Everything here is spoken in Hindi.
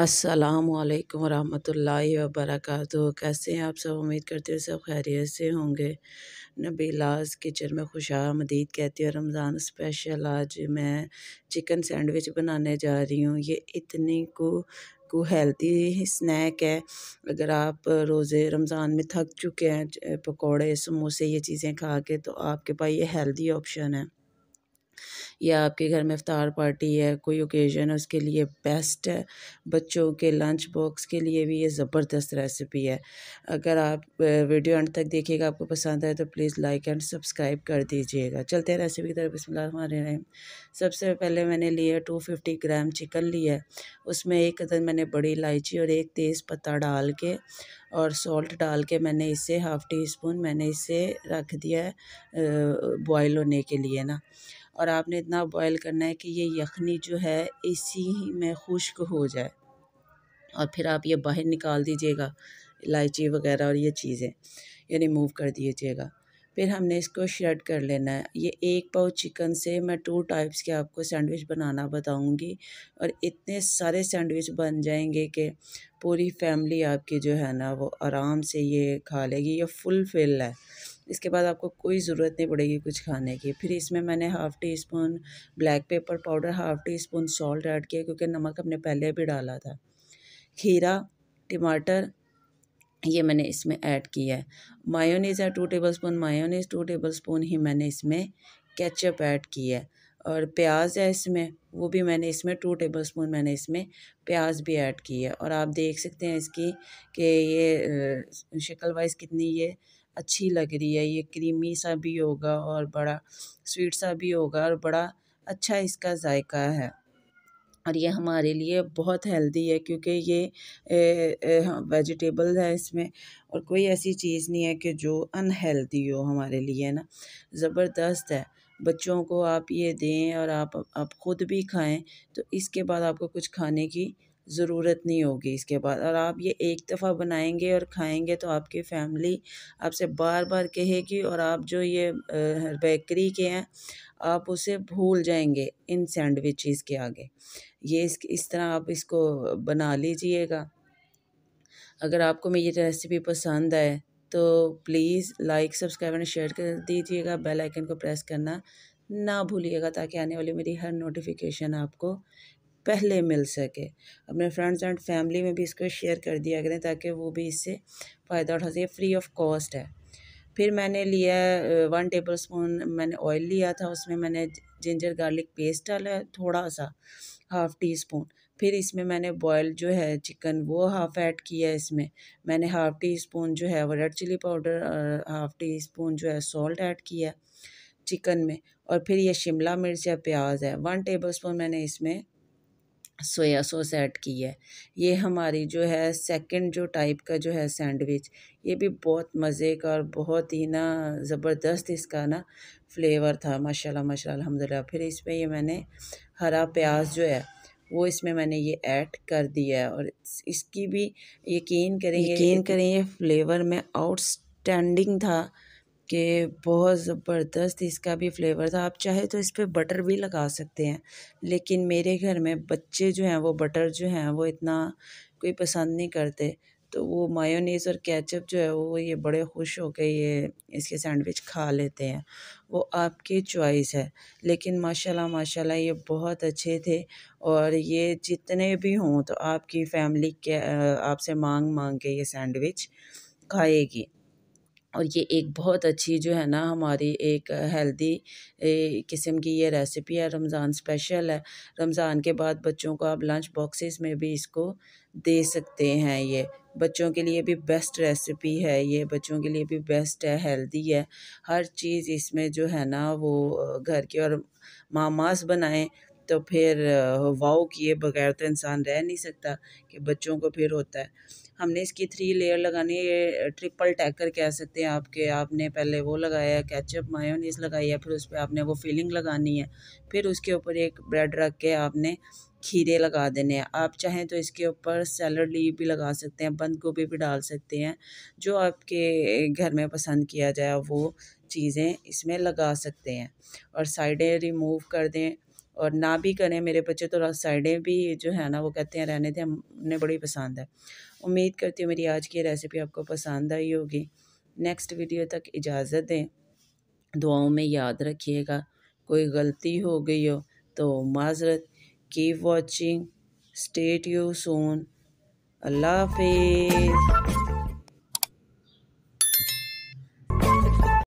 अस्सलाम वालेकुम रहमतुल्लाहि व बरकातहू कैसे हैं आप सब उम्मीद करते हो सब खैरियत से होंगे नबीलाज किचन में खुश आमदीद कहती हूँ रमज़ान स्पेशल आज मैं चिकन सैंडविच बनाने जा रही हूँ ये इतनी को को हेल्दी स्नैक है अगर आप रोज़े रमज़ान में थक चुके हैं पकौड़े समोसे ये चीज़ें खा के तो आपके पास ये हेल्दी ऑप्शन है या आपके घर में अफ्तार पार्टी है कोई ओकेज़न है उसके लिए बेस्ट है बच्चों के लंच बॉक्स के लिए भी ये ज़बरदस्त रेसिपी है अगर आप वीडियो एंड तक देखिएगा आपको पसंद आए तो प्लीज़ लाइक एंड सब्सक्राइब कर दीजिएगा चलते हैं रेसिपी की तरफ बसमिल हमारे सबसे पहले मैंने लिया टू फिफ्टी ग्राम चिकन लिया उसमें एक अदर मैंने बड़ी इलायची और एक तेज़ पत्ता डाल के और सॉल्ट डाल के मैंने इसे हाफ़ टी स्पून मैंने इसे रख दिया है बॉयल होने के लिए ना और आपने इतना बॉयल करना है कि ये यखनी जो है इसी में खुश्क हो जाए और फिर आप ये बाहर निकाल दीजिएगा इलायची वगैरह और ये चीज़ें ये रिमूव कर दीजिएगा फिर हमने इसको श्रेड कर लेना है ये एक पाव चिकन से मैं टू टाइप्स के आपको सैंडविच बनाना बताऊंगी और इतने सारे सैंडविच बन जाएंगे कि पूरी फैमिली आपकी जो है ना वो आराम से ये खा लेगी ये फुल फिल है इसके बाद आपको कोई ज़रूरत नहीं पड़ेगी कुछ खाने की फिर इसमें मैंने half teaspoon black pepper powder half teaspoon salt add किया क्योंकि नमक हमने पहले भी डाला था खीरा टमाटर ये मैंने इसमें ऐड किया है मायोनीज़ है two tablespoon mayonnaise two tablespoon ही मैंने इसमें केचप ऐड किया है और प्याज है इसमें वो भी मैंने इसमें टू टेबल स्पून मैंने इसमें प्याज भी ऐड की है और आप देख सकते हैं इसकी कि ये शक्ल वाइज कितनी ये अच्छी लग रही है ये क्रीमी सा भी होगा और बड़ा स्वीट सा भी होगा और बड़ा अच्छा इसका जायका है और ये हमारे लिए बहुत हेल्दी है क्योंकि ये वेजिटेबल है इसमें और कोई ऐसी चीज़ नहीं है कि जो अनहेल्दी हो हमारे लिए ना ज़बरदस्त है बच्चों को आप ये दें और आप आप ख़ुद भी खाएं तो इसके बाद आपको कुछ खाने की ज़रूरत नहीं होगी इसके बाद और आप ये एक दफ़ा बनाएंगे और खाएंगे तो आपकी फैमिली आपसे बार बार कहेगी और आप जो ये बेकरी के हैं आप उसे भूल जाएंगे इन सैंडविचेस के आगे ये इस इस तरह आप इसको बना लीजिएगा अगर आपको मेरी रेसिपी पसंद आए तो please like subscribe and share कर दीजिएगा बेल आइकन को प्रेस करना ना भूलिएगा ताकि आने वाली मेरी हर नोटिफिकेशन आपको पहले मिल सके अपने फ्रेंड्स एंड फैमिली में भी इसको शेयर कर दिया करें ताकि वो भी इससे फ़ायदा उठा सके फ्री ऑफ कॉस्ट है फिर मैंने लिया वन टेबल स्पून मैंने ऑयल लिया था उसमें मैंने जिंजर गार्लिक पेस्ट डाला थोड़ा सा हाफ़ टी स्पून फिर इसमें मैंने बॉयल जो है चिकन वो हाफ़ ऐड किया इसमें मैंने हाफ़ टी स्पून जो है वो रेड चिली पाउडर और हाफ़ टी स्पून जो है सॉल्ट ऐड किया चिकन में और फिर ये शिमला मिर्च या प्याज है वन टेबल स्पून मैंने इसमें सोया सॉस ऐड की है ये हमारी जो है सेकंड जो टाइप का जो है सैंडविच ये भी बहुत मज़े का और बहुत ही ना ज़बरदस्त इसका ना फ्लेवर था माशाल्लाह माशाल्लाह अलहमदिल्ला फिर इसमें ये मैंने हरा प्याज जो है वो इसमें मैंने ये ऐड कर दिया है और इसकी भी यकीन करें यकीन करें ये फ्लेवर में आउटस्टैंडिंग था कि बहुत ज़बरदस्त इसका भी फ्लेवर था आप चाहे तो इस पर बटर भी लगा सकते हैं लेकिन मेरे घर में बच्चे जो हैं वो बटर जो हैं वो इतना कोई पसंद नहीं करते तो वो मायोनीज़ और केचप जो है वो ये बड़े खुश हो के ये इसके सैंडविच खा लेते हैं वो आपकी चॉइस है लेकिन माशाल्लाह माशाल्लाह ये बहुत अच्छे थे और ये जितने भी हों तो आपकी फ़ैमिली के आपसे मांग मांग के ये सैंडविच खाएगी और ये एक बहुत अच्छी जो है ना हमारी एक हेल्दी किस्म की ये रेसिपी है रमज़ान स्पेशल है रमज़ान के बाद बच्चों को आप लंच बॉक्सेस में भी इसको दे सकते हैं ये बच्चों के लिए भी बेस्ट रेसिपी है ये बच्चों के लिए भी बेस्ट है हेल्दी है हर चीज़ इसमें जो है ना वो घर के और मामास बनाएं तो फिर वाओ किए बगैर तो इंसान रह नहीं सकता कि बच्चों को फिर होता है हमने इसकी थ्री लेयर लगानी है ट्रिपल टैकर कह सकते हैं आपके आपने पहले वो लगाया कैचअप मायोनीस लगाई है फिर उस पर आपने वो फिलिंग लगानी है फिर उसके ऊपर एक ब्रेड रख के आपने खीरे लगा देने हैं आप चाहें तो इसके ऊपर सैलड लीव भी लगा सकते हैं बंद गोभी भी डाल सकते हैं जो आपके घर में पसंद किया जाए वो चीज़ें इसमें लगा सकते हैं और साइडें रिमूव कर दें और ना भी करें मेरे बच्चे तो साइडें भी जो है ना वो कहते हैं रहने थे हमने बड़ी पसंद है उम्मीद करती हूँ मेरी आज की रेसिपी आपको पसंद आई होगी नेक्स्ट वीडियो तक इजाज़त दें दुआओं में याद रखिएगा कोई गलती हो गई हो तो माजरत की वॉचिंग स्टेट यू सोन अल्लाह हाफिज़